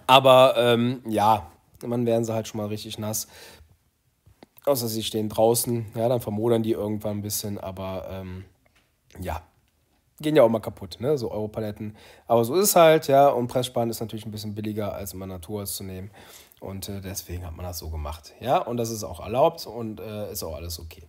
Aber ähm, ja, dann werden sie halt schon mal richtig nass. Außer sie stehen draußen, ja, dann vermodern die irgendwann ein bisschen, aber ähm, ja, gehen ja auch mal kaputt, ne? So Europaletten. Aber so ist es halt, ja. Und Pressspan ist natürlich ein bisschen billiger, als immer Natur zu nehmen. Und äh, deswegen hat man das so gemacht. Ja, und das ist auch erlaubt und äh, ist auch alles okay.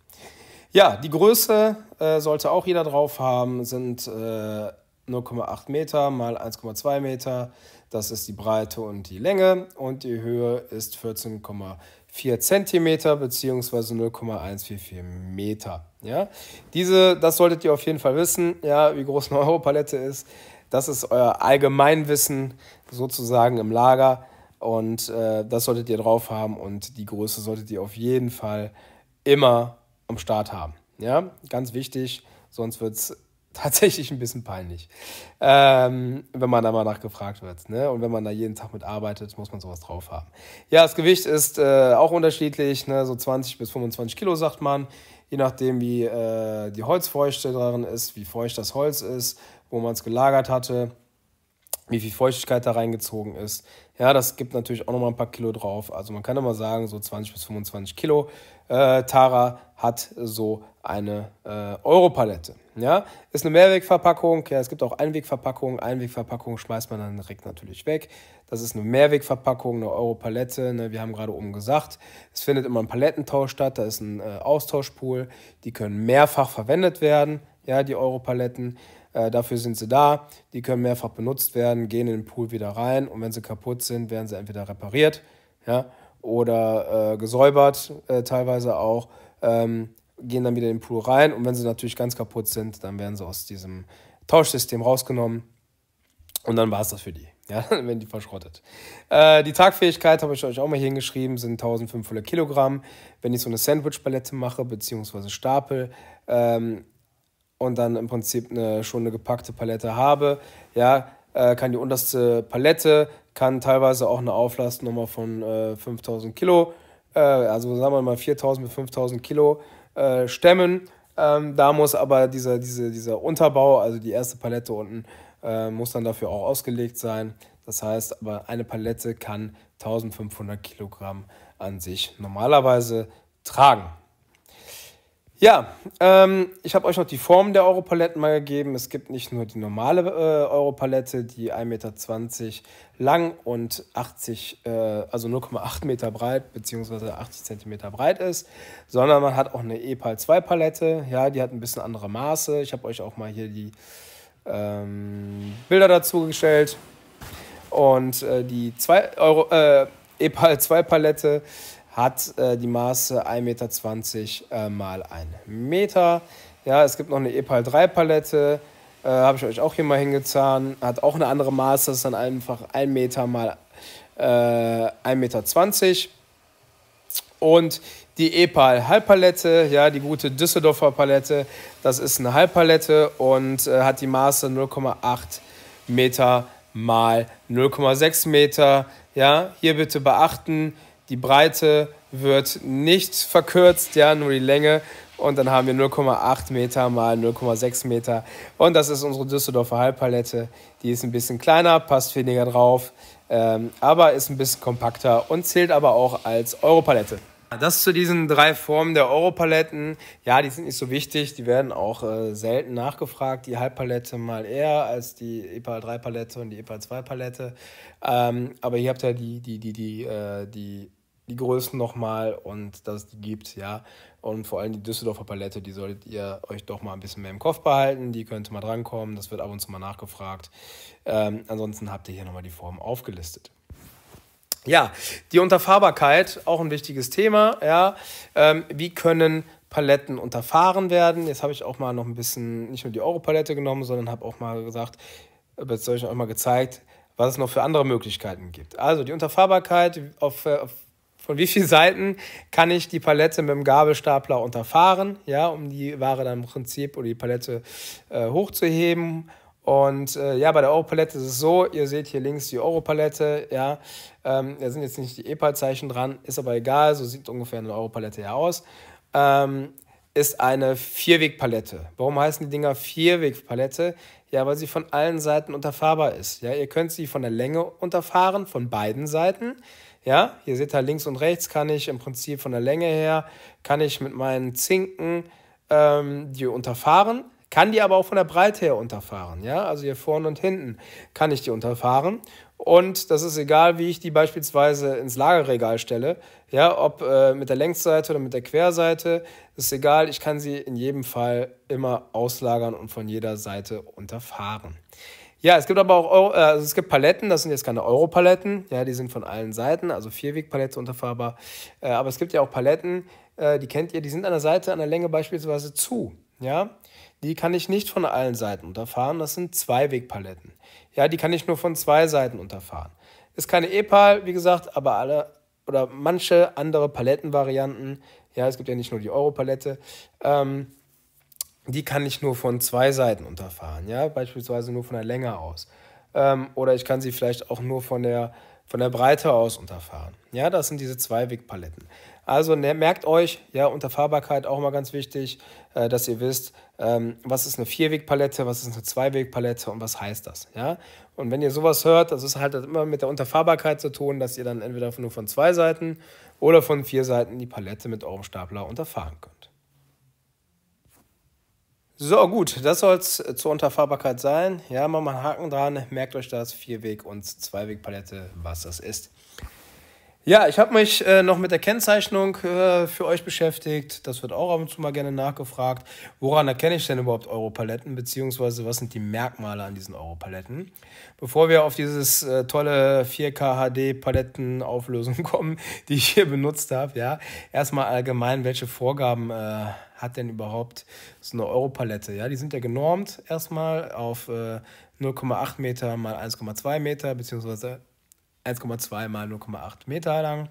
Ja, die Größe äh, sollte auch jeder drauf haben, sind 0,8 äh, Meter mal 1,2 Meter. Das ist die Breite und die Länge. Und die Höhe ist 14,4 Zentimeter bzw. 0,144 Meter. Ja, diese, das solltet ihr auf jeden Fall wissen, ja, wie groß eine Europalette ist. Das ist euer Allgemeinwissen sozusagen im Lager. Und äh, das solltet ihr drauf haben und die Größe solltet ihr auf jeden Fall immer am Start haben. Ja, ganz wichtig, sonst wird es tatsächlich ein bisschen peinlich, ähm, wenn man da mal nachgefragt wird. Ne? Und wenn man da jeden Tag mit arbeitet, muss man sowas drauf haben. Ja, das Gewicht ist äh, auch unterschiedlich, ne? so 20 bis 25 Kilo sagt man, je nachdem wie äh, die Holzfeuchte drin ist, wie feucht das Holz ist, wo man es gelagert hatte wie viel Feuchtigkeit da reingezogen ist. Ja, das gibt natürlich auch nochmal ein paar Kilo drauf. Also man kann immer sagen, so 20 bis 25 Kilo äh, Tara hat so eine äh, Europalette. Ja, ist eine Mehrwegverpackung. Ja, es gibt auch Einwegverpackungen. Einwegverpackungen schmeißt man dann direkt natürlich weg. Das ist eine Mehrwegverpackung, eine Europalette. Ne? Wir haben gerade oben gesagt, es findet immer ein Palettentausch statt. Da ist ein äh, Austauschpool. Die können mehrfach verwendet werden. Ja, die Europaletten. Äh, dafür sind sie da. Die können mehrfach benutzt werden, gehen in den Pool wieder rein und wenn sie kaputt sind, werden sie entweder repariert ja, oder äh, gesäubert, äh, teilweise auch. Ähm, gehen dann wieder in den Pool rein und wenn sie natürlich ganz kaputt sind, dann werden sie aus diesem Tauschsystem rausgenommen und dann war es das für die. Ja, dann die verschrottet. Äh, die Tragfähigkeit habe ich euch auch mal hier hingeschrieben, sind 1500 Kilogramm. Wenn ich so eine Sandwich-Palette mache, beziehungsweise Stapel, ähm, und dann im Prinzip eine, schon eine gepackte Palette habe, ja, äh, kann die unterste Palette, kann teilweise auch eine Auflastnummer von äh, 5000 Kilo, äh, also sagen wir mal 4000 bis 5000 Kilo äh, stemmen. Ähm, da muss aber dieser, diese, dieser Unterbau, also die erste Palette unten, äh, muss dann dafür auch ausgelegt sein. Das heißt, aber eine Palette kann 1500 Kilogramm an sich normalerweise tragen. Ja, ähm, ich habe euch noch die Formen der Europaletten mal gegeben. Es gibt nicht nur die normale äh, Europalette, die 1,20 Meter lang und 80, äh, also 0,8 Meter breit bzw. 80 Zentimeter breit ist, sondern man hat auch eine EPAL 2 Palette. Ja, die hat ein bisschen andere Maße. Ich habe euch auch mal hier die ähm, Bilder dazu gestellt. Und äh, die 2 Euro, äh, EPAL 2 Palette hat äh, die Maße 1,20 Meter äh, mal 1 Meter. Ja, es gibt noch eine EPAL 3 Palette, äh, habe ich euch auch hier mal hingetan. Hat auch eine andere Maße, ist dann einfach 1 Meter mal äh, 1,20 Meter. Und die EPAL Halbpalette, ja, die gute Düsseldorfer Palette, das ist eine Halbpalette und äh, hat die Maße 0,8 Meter mal 0,6 Meter. Ja, hier bitte beachten, die Breite wird nicht verkürzt, ja, nur die Länge. Und dann haben wir 0,8 Meter mal 0,6 Meter. Und das ist unsere Düsseldorfer Halbpalette. Die ist ein bisschen kleiner, passt weniger drauf, ähm, aber ist ein bisschen kompakter und zählt aber auch als Europalette. Das zu diesen drei Formen der Europaletten. Ja, die sind nicht so wichtig, die werden auch äh, selten nachgefragt. Die Halbpalette mal eher als die EPAL 3 Palette und die EPAL 2 Palette. Ähm, aber hier habt ihr die, die, die, die, äh, die die Größen nochmal und dass es die gibt, ja. Und vor allem die Düsseldorfer Palette, die solltet ihr euch doch mal ein bisschen mehr im Kopf behalten. Die könnte mal drankommen, das wird ab und zu mal nachgefragt. Ähm, ansonsten habt ihr hier nochmal die Form aufgelistet. Ja, die Unterfahrbarkeit, auch ein wichtiges Thema. Ja. Ähm, wie können Paletten unterfahren werden? Jetzt habe ich auch mal noch ein bisschen, nicht nur die Euro-Palette genommen, sondern habe auch mal gesagt, jetzt soll ich euch mal gezeigt, was es noch für andere Möglichkeiten gibt. Also die Unterfahrbarkeit auf, auf von wie vielen Seiten kann ich die Palette mit dem Gabelstapler unterfahren, ja, um die Ware dann im Prinzip oder die Palette äh, hochzuheben. Und äh, ja, bei der Europalette ist es so, ihr seht hier links die Europalette, ja, ähm, da sind jetzt nicht die EPA-Zeichen dran, ist aber egal, so sieht ungefähr eine Europalette ja aus. Ähm, ist eine Vierwegpalette. Warum heißen die Dinger Vierwegpalette? Ja, weil sie von allen Seiten unterfahrbar ist. Ja, ihr könnt sie von der Länge unterfahren, von beiden Seiten. Ja, ihr seht halt links und rechts kann ich im Prinzip von der Länge her, kann ich mit meinen Zinken ähm, die unterfahren, kann die aber auch von der Breite her unterfahren. Ja, also hier vorne und hinten kann ich die unterfahren. Und das ist egal, wie ich die beispielsweise ins Lagerregal stelle. Ja, ob äh, mit der Längsseite oder mit der Querseite, ist egal. Ich kann sie in jedem Fall immer auslagern und von jeder Seite unterfahren. Ja, es gibt aber auch Euro, äh, also es gibt Paletten, das sind jetzt keine Euro-Paletten, ja, die sind von allen Seiten, also Vierweg-Palette unterfahrbar. Äh, aber es gibt ja auch Paletten, äh, die kennt ihr, die sind an der Seite, an der Länge beispielsweise zu. Ja, die kann ich nicht von allen Seiten unterfahren. Das sind Zweiwegpaletten. Ja, die kann ich nur von zwei Seiten unterfahren. Ist keine E-Pal, wie gesagt, aber alle oder manche andere Palettenvarianten. Ja, es gibt ja nicht nur die Euro-Palette. Ähm, die kann ich nur von zwei Seiten unterfahren, ja, beispielsweise nur von der Länge aus. Ähm, oder ich kann sie vielleicht auch nur von der, von der Breite aus unterfahren. Ja, das sind diese zwei Zweiwegpaletten. Also ne, merkt euch, ja, Unterfahrbarkeit auch mal ganz wichtig, äh, dass ihr wisst, ähm, was ist eine Vierwegpalette, was ist eine Zweiwegpalette und was heißt das, ja. Und wenn ihr sowas hört, das ist halt immer mit der Unterfahrbarkeit zu tun, dass ihr dann entweder nur von zwei Seiten oder von vier Seiten die Palette mit eurem Stapler unterfahren könnt. So, gut, das soll es äh, zur Unterfahrbarkeit sein. Ja, machen wir einen Haken dran. Merkt euch das, Vierweg- und Zweiweg-Palette, was das ist. Ja, ich habe mich äh, noch mit der Kennzeichnung äh, für euch beschäftigt. Das wird auch ab und zu mal gerne nachgefragt. Woran erkenne ich denn überhaupt Europaletten, beziehungsweise was sind die Merkmale an diesen Europaletten? Bevor wir auf dieses äh, tolle 4K HD Palettenauflösung kommen, die ich hier benutzt habe, ja, erstmal allgemein, welche Vorgaben äh, hat denn überhaupt so eine Europalette? Ja, die sind ja genormt erstmal auf 0,8 äh, Meter mal 1,2 Meter, beziehungsweise 1,2 mal 0,8 Meter lang.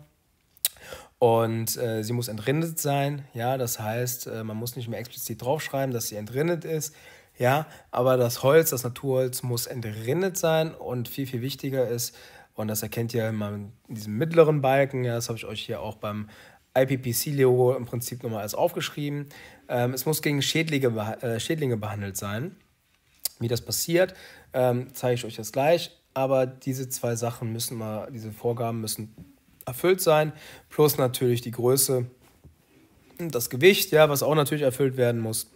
Und äh, sie muss entrindet sein, ja, das heißt, äh, man muss nicht mehr explizit draufschreiben, dass sie entrindet ist, ja, aber das Holz, das Naturholz muss entrindet sein und viel, viel wichtiger ist, und das erkennt ihr immer in diesem mittleren Balken, ja, das habe ich euch hier auch beim IPPC-Logo im Prinzip nochmal alles aufgeschrieben. Ähm, es muss gegen Schädlinge, äh, Schädlinge behandelt sein. Wie das passiert, ähm, zeige ich euch das gleich aber diese zwei Sachen müssen mal, diese Vorgaben müssen erfüllt sein, plus natürlich die Größe und das Gewicht, ja, was auch natürlich erfüllt werden muss.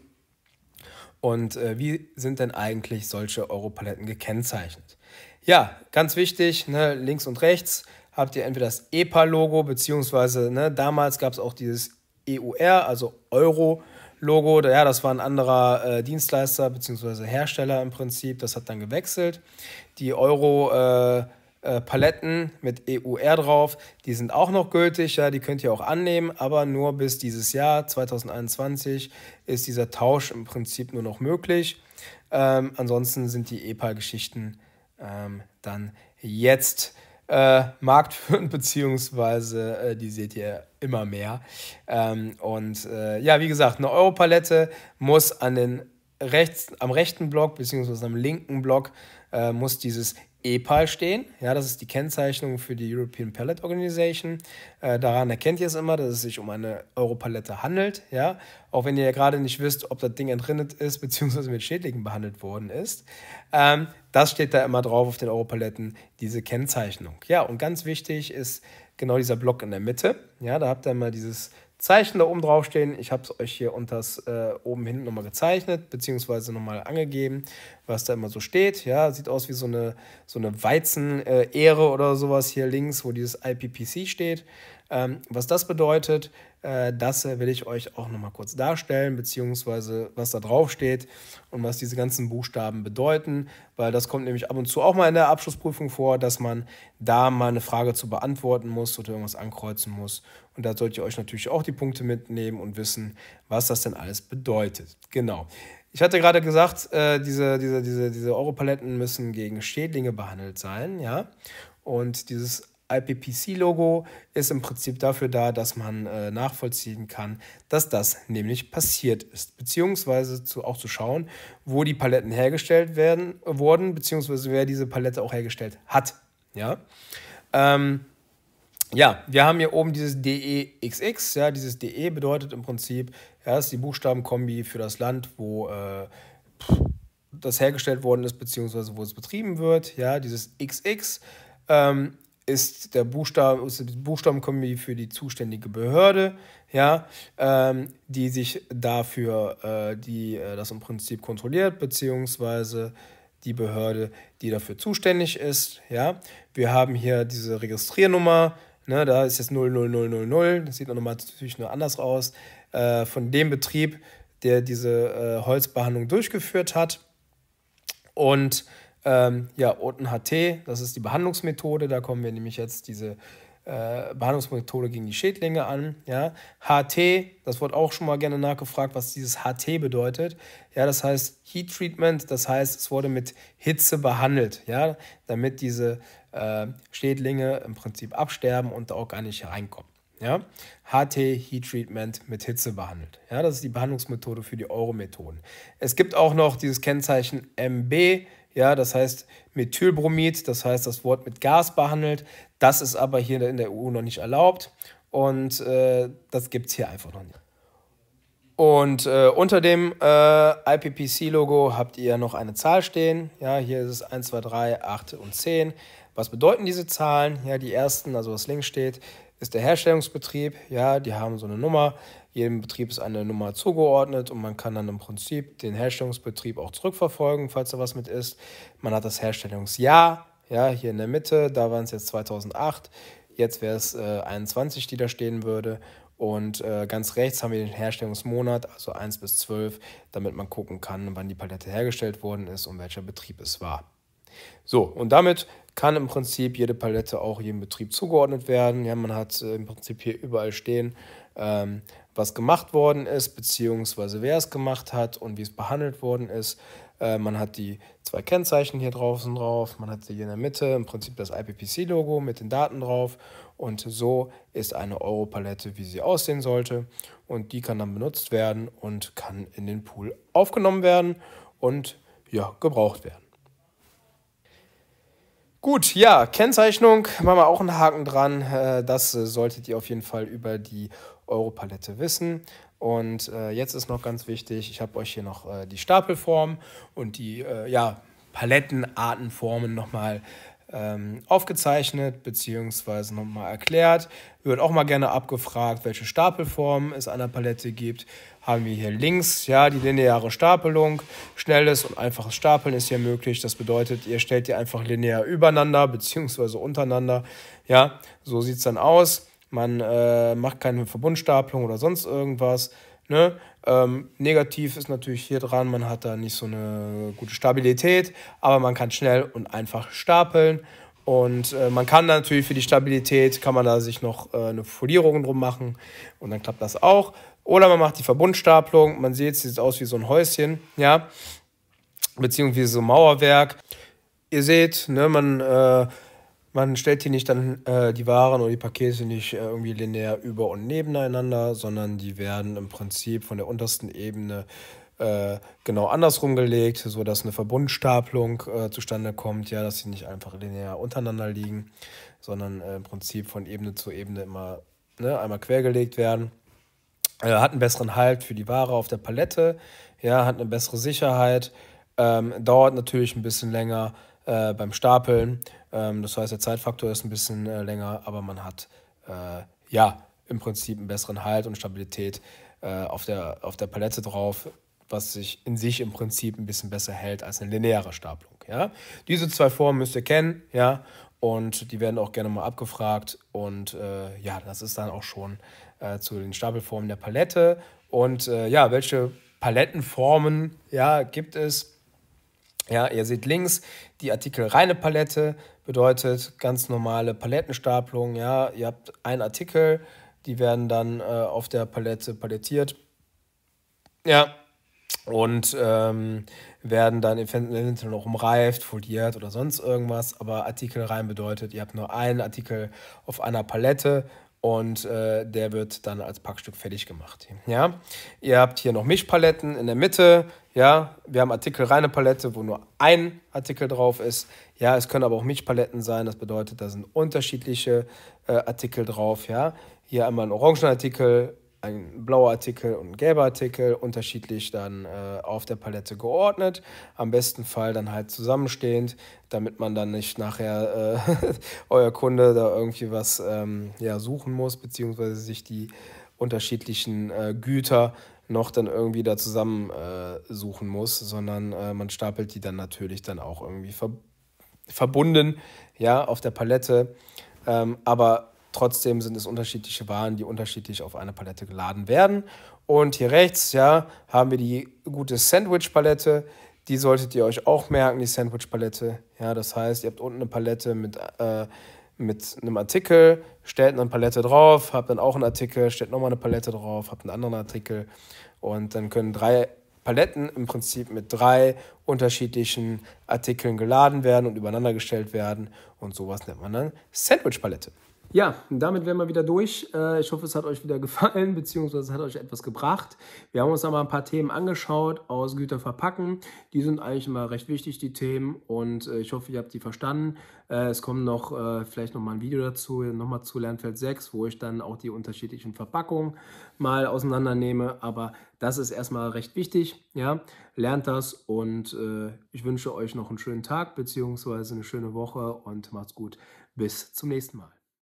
Und äh, wie sind denn eigentlich solche Europaletten gekennzeichnet? Ja, ganz wichtig, ne, links und rechts habt ihr entweder das EPA-Logo, beziehungsweise ne, damals gab es auch dieses EUR, also Euro-Logo. Logo, ja, das war ein anderer äh, Dienstleister bzw. Hersteller im Prinzip, das hat dann gewechselt. Die Euro äh, äh, Paletten mit EUR drauf, die sind auch noch gültig, ja, die könnt ihr auch annehmen, aber nur bis dieses Jahr 2021 ist dieser Tausch im Prinzip nur noch möglich. Ähm, ansonsten sind die EPA-Geschichten ähm, dann jetzt äh, führen, beziehungsweise äh, die seht ihr immer mehr. Ähm, und äh, ja, wie gesagt, eine Europalette muss an den rechts, am rechten Block, beziehungsweise am linken Block, äh, muss dieses EPAL stehen. Ja, das ist die Kennzeichnung für die European Palette Organization. Äh, daran erkennt ihr es immer, dass es sich um eine Europalette handelt. Ja, auch wenn ihr gerade nicht wisst, ob das Ding entrinnet ist beziehungsweise mit Schädlingen behandelt worden ist. Ähm, das steht da immer drauf auf den Europaletten, diese Kennzeichnung. Ja, und ganz wichtig ist genau dieser Block in der Mitte. Ja, da habt ihr immer dieses Zeichen da oben drauf stehen. Ich habe es euch hier unters äh, oben hinten nochmal gezeichnet, beziehungsweise nochmal angegeben, was da immer so steht. Ja, sieht aus wie so eine, so eine Weizen-Ähre äh, oder sowas hier links, wo dieses IPPC steht. Ähm, was das bedeutet, äh, das äh, will ich euch auch nochmal kurz darstellen, beziehungsweise was da drauf steht und was diese ganzen Buchstaben bedeuten, weil das kommt nämlich ab und zu auch mal in der Abschlussprüfung vor, dass man da mal eine Frage zu beantworten muss oder irgendwas ankreuzen muss. Und da solltet ihr euch natürlich auch die Punkte mitnehmen und wissen, was das denn alles bedeutet. Genau. Ich hatte gerade gesagt, äh, diese, diese, diese, diese Europaletten müssen gegen Schädlinge behandelt sein, ja. Und dieses IPPC-Logo ist im Prinzip dafür da, dass man äh, nachvollziehen kann, dass das nämlich passiert ist, beziehungsweise zu, auch zu schauen, wo die Paletten hergestellt werden, äh, wurden, beziehungsweise wer diese Palette auch hergestellt hat. Ja, ähm, ja wir haben hier oben dieses DEXX, ja, dieses DE bedeutet im Prinzip, ja, ist die Buchstabenkombi für das Land, wo äh, pff, das hergestellt worden ist, beziehungsweise wo es betrieben wird, ja, dieses XX ähm, ist der Buchstabe, ist die Buchstabenkombi für die zuständige Behörde, ja, ähm, die sich dafür, äh, die äh, das im Prinzip kontrolliert, beziehungsweise die Behörde, die dafür zuständig ist, ja. Wir haben hier diese Registriernummer, ne, da ist jetzt 00000, das sieht nochmal natürlich nur anders aus, äh, von dem Betrieb, der diese äh, Holzbehandlung durchgeführt hat. Und ähm, ja, OTEN-HT, das ist die Behandlungsmethode, da kommen wir nämlich jetzt diese äh, Behandlungsmethode gegen die Schädlinge an. Ja. HT, das wird auch schon mal gerne nachgefragt, was dieses HT bedeutet. Ja, das heißt Heat Treatment, das heißt, es wurde mit Hitze behandelt, ja, damit diese äh, Schädlinge im Prinzip absterben und da auch gar nicht reinkommen. Ja? HT Heat Treatment mit Hitze behandelt. Ja, das ist die Behandlungsmethode für die Euro-Methoden. Es gibt auch noch dieses Kennzeichen MB, ja, das heißt Methylbromid, das heißt, das Wort mit Gas behandelt. Das ist aber hier in der EU noch nicht erlaubt und äh, das gibt es hier einfach noch nicht. Und äh, unter dem äh, IPPC-Logo habt ihr noch eine Zahl stehen. Ja, hier ist es 1, 2, 3, 8 und 10. Was bedeuten diese Zahlen? Ja, die ersten, also was links steht, ist der Herstellungsbetrieb. Ja, die haben so eine Nummer. Jedem Betrieb ist eine Nummer zugeordnet und man kann dann im Prinzip den Herstellungsbetrieb auch zurückverfolgen, falls da was mit ist. Man hat das Herstellungsjahr, ja, hier in der Mitte, da waren es jetzt 2008, jetzt wäre es äh, 21, die da stehen würde. Und äh, ganz rechts haben wir den Herstellungsmonat, also 1 bis 12, damit man gucken kann, wann die Palette hergestellt worden ist und welcher Betrieb es war. So, und damit kann im Prinzip jede Palette auch jedem Betrieb zugeordnet werden. Ja, man hat äh, im Prinzip hier überall stehen, ähm, was gemacht worden ist, beziehungsweise wer es gemacht hat und wie es behandelt worden ist. Äh, man hat die zwei Kennzeichen hier draußen drauf, man hat hier in der Mitte im Prinzip das IPPC-Logo mit den Daten drauf und so ist eine Euro-Palette, wie sie aussehen sollte und die kann dann benutzt werden und kann in den Pool aufgenommen werden und ja, gebraucht werden. Gut, ja, Kennzeichnung, machen wir auch einen Haken dran. Äh, das äh, solltet ihr auf jeden Fall über die Euro-Palette Wissen. Und äh, jetzt ist noch ganz wichtig, ich habe euch hier noch äh, die Stapelform und die äh, ja, Paletten, nochmal ähm, aufgezeichnet bzw. nochmal erklärt. Wird auch mal gerne abgefragt, welche Stapelformen es an der Palette gibt. Haben wir hier links ja die lineare Stapelung. Schnelles und einfaches Stapeln ist hier möglich. Das bedeutet, ihr stellt die einfach linear übereinander bzw. untereinander. Ja, so sieht es dann aus man äh, macht keine Verbundstapelung oder sonst irgendwas. Ne? Ähm, negativ ist natürlich hier dran, man hat da nicht so eine gute Stabilität, aber man kann schnell und einfach stapeln. Und äh, man kann natürlich für die Stabilität, kann man da sich noch äh, eine Folierung drum machen und dann klappt das auch. Oder man macht die Verbundstapelung, man sieht, es sieht aus wie so ein Häuschen, ja, beziehungsweise so ein Mauerwerk. Ihr seht, ne, man äh, man stellt hier nicht dann äh, die Waren oder die Pakete nicht äh, irgendwie linear über und nebeneinander, sondern die werden im Prinzip von der untersten Ebene äh, genau andersrum gelegt, sodass eine Verbundstapelung äh, zustande kommt, ja, dass sie nicht einfach linear untereinander liegen, sondern äh, im Prinzip von Ebene zu Ebene immer ne, einmal quergelegt werden. hat einen besseren Halt für die Ware auf der Palette, ja, hat eine bessere Sicherheit, ähm, dauert natürlich ein bisschen länger beim Stapeln ähm, das heißt, der Zeitfaktor ist ein bisschen äh, länger, aber man hat äh, ja im Prinzip einen besseren Halt und Stabilität äh, auf, der, auf der Palette drauf, was sich in sich im Prinzip ein bisschen besser hält als eine lineare Stapelung. Ja? Diese zwei Formen müsst ihr kennen, ja, und die werden auch gerne mal abgefragt. Und äh, ja, das ist dann auch schon äh, zu den Stapelformen der Palette. Und äh, ja, welche Palettenformen ja, gibt es? Ja, ihr seht links die artikelreine Palette, bedeutet ganz normale Palettenstapelung. Ja, ihr habt einen Artikel, die werden dann äh, auf der Palette palettiert. Ja, und ähm, werden dann eventuell noch umreift, foliert oder sonst irgendwas. Aber Artikel rein bedeutet, ihr habt nur einen Artikel auf einer Palette und äh, der wird dann als Packstück fertig gemacht. Ja, ihr habt hier noch Mischpaletten in der Mitte. Ja, wir haben artikelreine Palette, wo nur ein Artikel drauf ist. Ja, es können aber auch Mischpaletten sein. Das bedeutet, da sind unterschiedliche äh, Artikel drauf. Ja, hier einmal ein Orangenartikel, ein blauer Artikel und ein gelber Artikel, unterschiedlich dann äh, auf der Palette geordnet, am besten Fall dann halt zusammenstehend, damit man dann nicht nachher äh, euer Kunde da irgendwie was ähm, ja, suchen muss, beziehungsweise sich die unterschiedlichen äh, Güter noch dann irgendwie da zusammen äh, suchen muss, sondern äh, man stapelt die dann natürlich dann auch irgendwie ver verbunden, ja, auf der Palette. Ähm, aber Trotzdem sind es unterschiedliche Waren, die unterschiedlich auf eine Palette geladen werden. Und hier rechts, ja, haben wir die gute Sandwich-Palette. Die solltet ihr euch auch merken, die Sandwich-Palette. Ja, das heißt, ihr habt unten eine Palette mit, äh, mit einem Artikel, stellt eine Palette drauf, habt dann auch einen Artikel, stellt nochmal eine Palette drauf, habt einen anderen Artikel. Und dann können drei Paletten im Prinzip mit drei unterschiedlichen Artikeln geladen werden und übereinander gestellt werden. Und sowas nennt man dann Sandwich-Palette. Ja, damit wären wir wieder durch. Äh, ich hoffe, es hat euch wieder gefallen, beziehungsweise es hat euch etwas gebracht. Wir haben uns da mal ein paar Themen angeschaut aus Güterverpacken. Die sind eigentlich immer recht wichtig, die Themen. Und äh, ich hoffe, ihr habt die verstanden. Äh, es kommt noch vielleicht nochmal ein Video dazu, nochmal zu Lernfeld 6, wo ich dann auch die unterschiedlichen Verpackungen mal auseinandernehme. Aber das ist erstmal recht wichtig. Ja, lernt das und ich wünsche euch noch einen schönen Tag, beziehungsweise eine schöne Woche und macht's gut. Bis zum nächsten Mal.